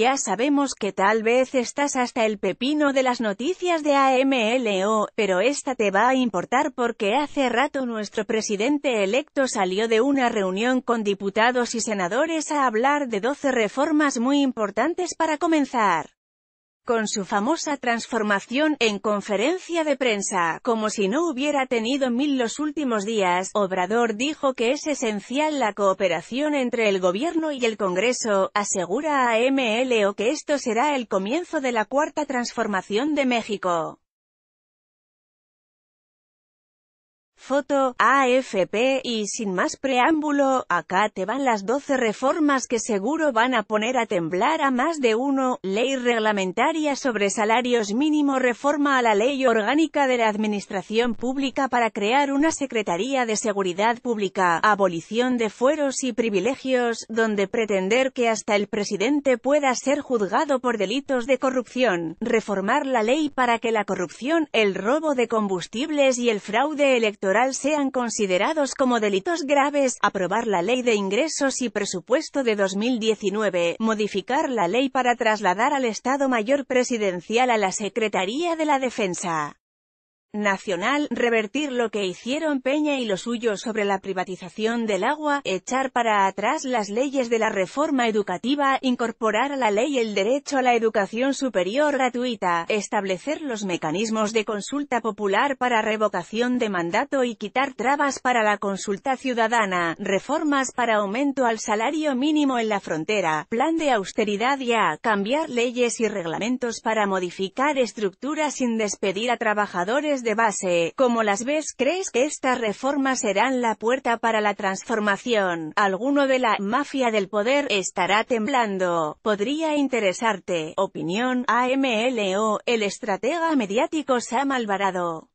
Ya sabemos que tal vez estás hasta el pepino de las noticias de AMLO, pero esta te va a importar porque hace rato nuestro presidente electo salió de una reunión con diputados y senadores a hablar de 12 reformas muy importantes para comenzar con su famosa transformación, en conferencia de prensa, como si no hubiera tenido mil los últimos días, Obrador dijo que es esencial la cooperación entre el gobierno y el Congreso, asegura a MLO que esto será el comienzo de la cuarta transformación de México. Foto, AFP, y sin más preámbulo, acá te van las 12 reformas que seguro van a poner a temblar a más de uno, Ley reglamentaria sobre salarios mínimo reforma a la Ley Orgánica de la Administración Pública para crear una Secretaría de Seguridad Pública, abolición de fueros y privilegios, donde pretender que hasta el presidente pueda ser juzgado por delitos de corrupción, reformar la ley para que la corrupción, el robo de combustibles y el fraude electoral sean considerados como delitos graves, aprobar la Ley de Ingresos y Presupuesto de 2019, modificar la ley para trasladar al Estado Mayor Presidencial a la Secretaría de la Defensa. Nacional, revertir lo que hicieron Peña y los suyos sobre la privatización del agua, echar para atrás las leyes de la reforma educativa, incorporar a la ley el derecho a la educación superior gratuita, establecer los mecanismos de consulta popular para revocación de mandato y quitar trabas para la consulta ciudadana, reformas para aumento al salario mínimo en la frontera, plan de austeridad y a cambiar leyes y reglamentos para modificar estructuras sin despedir a trabajadores de base, como las ves, ¿crees que estas reformas serán la puerta para la transformación? ¿Alguno de la mafia del poder estará temblando? Podría interesarte. Opinión, AMLO, el estratega mediático Sam Alvarado.